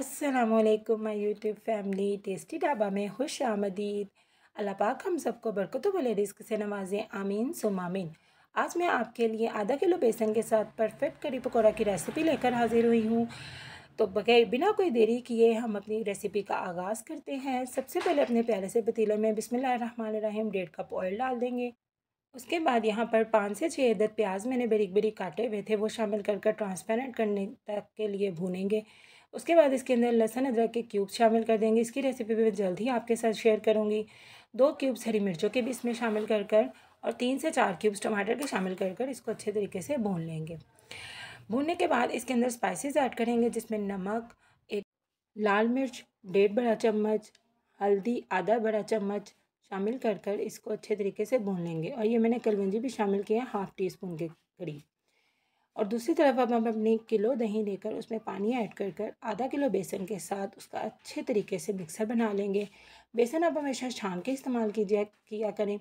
असलकम my YouTube family Tasty Dhaba में खुश आमदीद अल्लाह पाक हम सबको बरकत बोले रिस्क से नवाजें आमीन सुम आमीन आज मैं आपके लिए आधा किलो बेसन के साथ परफेक्ट करी पकौड़ा की रेसिपी लेकर हाजिर हुई हूँ तो बगैर बिना कोई देरी किए हम अपनी रेसिपी का आगाज़ करते हैं सबसे पहले अपने प्यारे से पतीले में बिसमिल्लर डेढ़ कप ऑयल डाल देंगे उसके बाद यहाँ पर पाँच से छः अदद प्याज मैंने बरीक बरीक काटे हुए थे वो शामिल कर कर ट्रांसपेरेंट करने तक के लिए भूनेंगे उसके बाद इसके अंदर लहसन अदरक के क्यूब शामिल कर देंगे इसकी रेसिपी भी मैं जल्द ही आपके साथ शेयर करूँगी दो क्यूब्स हरी मिर्चों के भी इसमें शामिल कर कर और तीन से चार क्यूब्स टमाटर के शामिल कर कर इसको अच्छे तरीके से भून लेंगे भूनने के बाद इसके अंदर स्पाइसेस ऐड करेंगे जिसमें नमक एक लाल मिर्च डेढ़ बड़ा चम्मच हल्दी आधा बड़ा चम्मच शामिल कर कर इसको अच्छे तरीके से भून लेंगे और ये मैंने कलगंजी भी शामिल किया हाफ़ टी स्पून के करीब और दूसरी तरफ अब हम अपने किलो दही देकर उसमें पानी ऐड कर कर आधा किलो बेसन के साथ उसका अच्छे तरीके से मिक्सर बना लेंगे बेसन आप हमेशा छान के इस्तेमाल कीजिए किया करें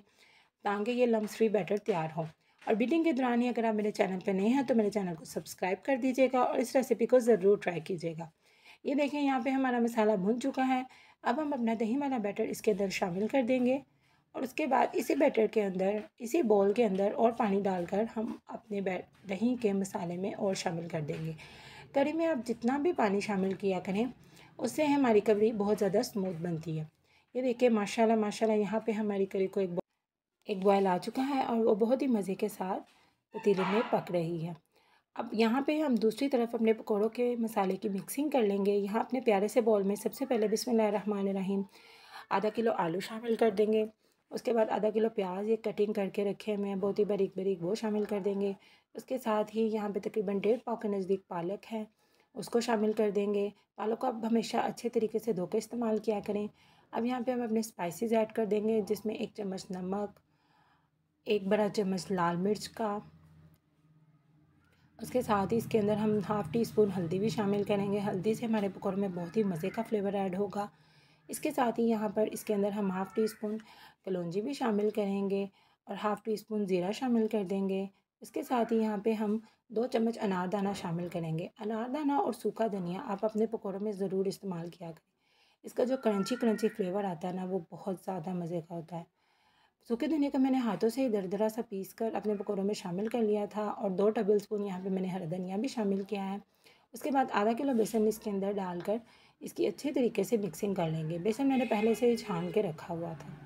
ताकि ये लम्स फ्री बैटर तैयार हो और बीटिंग के दौरान ही अगर आप मेरे चैनल पर नए हैं तो मेरे चैनल को सब्सक्राइब कर दीजिएगा और इस रेसिपी को ज़रूर ट्राई कीजिएगा ये देखें यहाँ पे हमारा मसाला भुन चुका है अब हम अपना दही वाला बैटर इसके अंदर शामिल कर देंगे और उसके बाद इसी बैटर के अंदर इसी बॉल के अंदर और पानी डालकर हम अपने दही के मसाले में और शामिल कर देंगे करी में आप जितना भी पानी शामिल किया करें उससे हमारी करी बहुत ज़्यादा स्मूथ बनती है ये देखिए माशाल्लाह माशाल्लाह यहाँ पे हमारी करी को एक एक बॉयल आ चुका है और वो बहुत ही मज़े के साथ पतीले में पक रही है अब यहाँ पे हम दूसरी तरफ अपने पकौड़ों के मसाले की मिक्सिंग कर लेंगे यहाँ अपने प्यारे से बॉल में सबसे पहले रहीम आधा किलो आलू शामिल कर देंगे उसके बाद आधा किलो प्याज ये कटिंग करके रखे हुए हैं बहुत ही बारीक बारीक वो शामिल कर देंगे उसके साथ ही यहाँ पे तकरीबन डेढ़ पाव के नज़दीक पालक है उसको शामिल कर देंगे पालक को आप हमेशा अच्छे तरीके से धोके इस्तेमाल किया करें अब यहाँ पे हम अपने स्पाइसेस ऐड कर देंगे जिसमें एक चम्मच नमक एक बड़ा चम्मच लाल मिर्च का उसके साथ ही इसके अंदर हम हाफ़ टी स्पून हल्दी भी शामिल करेंगे हल्दी से हमारे पकौड़ में बहुत ही मज़े का फ्लेवर ऐड होगा इसके साथ ही यहाँ पर इसके अंदर हम हाफ़ टी स्पून कलौजी भी शामिल करेंगे और हाफ़ टी स्पून ज़ीरा शामिल कर देंगे इसके साथ ही यहाँ पे हम दो चम्मच अनारदाना शामिल करेंगे अनारदाना और सूखा धनिया आप अपने पकौड़ों में ज़रूर इस्तेमाल किया करें इसका जो क्रंची क्रंची फ्लेवर आता है ना वो बहुत ज़्यादा मज़े का होता है सूखे धनिया का मैंने हाथों से ही दरदरा सा पीस कर अपने पकौड़ों में शामिल कर लिया था और दो टेबल स्पून यहाँ पर मैंने हरा धनिया भी शामिल किया है उसके बाद आधा किलो बेसन इसके अंदर डालकर इसकी अच्छे तरीके से मिक्सिंग कर लेंगे बेसन मैंने पहले से ही छान के रखा हुआ था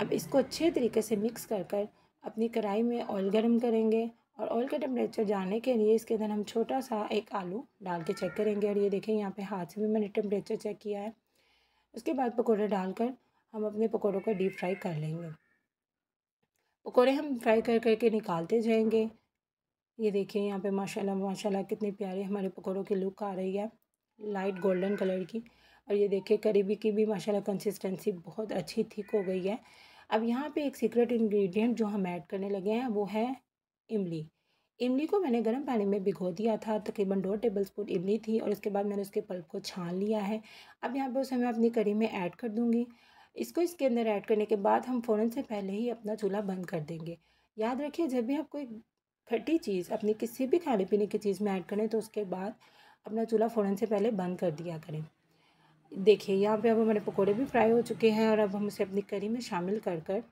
अब इसको अच्छे तरीके से मिक्स कर कर अपनी कढ़ाई में ऑयल गर्म करेंगे और ऑयल का टेम्परेचर जानने के लिए इसके अंदर हम छोटा सा एक आलू डाल के चेक करेंगे और ये देखें यहाँ पे हाथ से भी मैंने टेम्परेचर चेक किया है उसके बाद पकौड़े डालकर हम अपने पकौड़ों को डीप फ्राई कर लेंगे पकौड़े हम फ्राई कर करके निकालते जाएंगे ये देखिए यहाँ पे माशाल्लाह माशाल्लाह कितने प्यारे हमारे पकौड़ों की लुक आ रही है लाइट गोल्डन कलर की और ये देखिए करीबी की भी माशाल्लाह कंसिस्टेंसी बहुत अच्छी थिक हो गई है अब यहाँ पे एक सीक्रेट इंग्रेडिएंट जो हम ऐड करने लगे हैं वो है इमली इमली को मैंने गर्म पानी में भिगो दिया था तकरीबन दो टेबल स्पून इमली थी और उसके बाद मैंने उसके पल्प को छान लिया है अब यहाँ पर उसे मैं अपनी करी में ऐड कर दूँगी इसको इसके अंदर ऐड करने के बाद हम फ़ौरन से पहले ही अपना चूल्हा बंद कर देंगे याद रखिए जब भी आप कोई खट्टी चीज़ अपनी किसी भी खाने पीने की चीज़ में ऐड करें तो उसके बाद अपना चूल्हा फ़ौरन से पहले बंद कर दिया करें देखिए यहाँ पे अब हमारे पकोड़े भी फ्राई हो चुके हैं और अब हम उसे अपनी करी में शामिल कर कर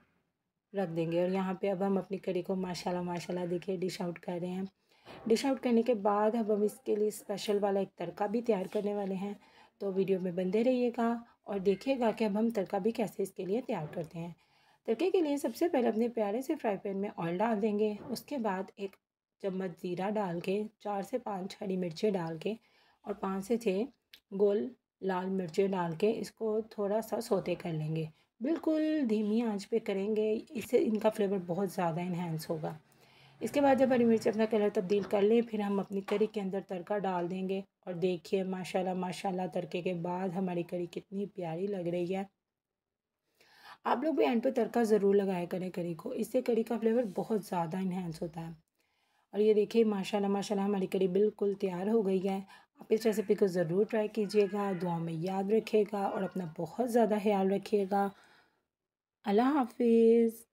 रख देंगे और यहाँ पे अब हम अपनी करी को माशाल्लाह माशाल्लाह देखिए डिश आउट कर रहे हैं डिश आउट करने के बाद अब हम इसके लिए स्पेशल वाला एक तड़का भी तैयार करने वाले हैं तो वीडियो में बंदे रहिएगा और देखिएगा कि अब हम तड़का भी कैसे इसके लिए तैयार करते हैं तड़के के लिए सबसे पहले अपने प्यारे से फ्राई पैन में ऑयल डाल देंगे उसके बाद एक चम्मच ज़ीरा डाल के चार से पाँच हरी मिर्चें डाल के और पाँच से छः गोल लाल मिर्चें डाल के इसको थोड़ा सा सोते कर लेंगे बिल्कुल धीमी आंच पे करेंगे इससे इनका फ्लेवर बहुत ज़्यादा इन्हेंस होगा इसके बाद जब हरी मिर्च अपना कलर तब्दील कर लें फिर हम अपनी करी के अंदर तड़का डाल देंगे और देखिए माशाल्लाह माशाल्लाह तड़के के बाद हमारी करी कितनी प्यारी लग रही है आप लोग भी एंड पे तड़का ज़रूर लगाया करें करी को इससे करी का फ्लेवर बहुत ज़्यादा इन्हेंस होता है और ये देखिए माशाल्लाह माशाल्लाह हमारी करी बिल्कुल तैयार हो गई है आप इस रेसिपी को ज़रूर ट्राई कीजिएगा दुआ में याद रखिएगा और अपना बहुत ज़्यादा ख्याल रखिएगा अल्लाह हाफिज़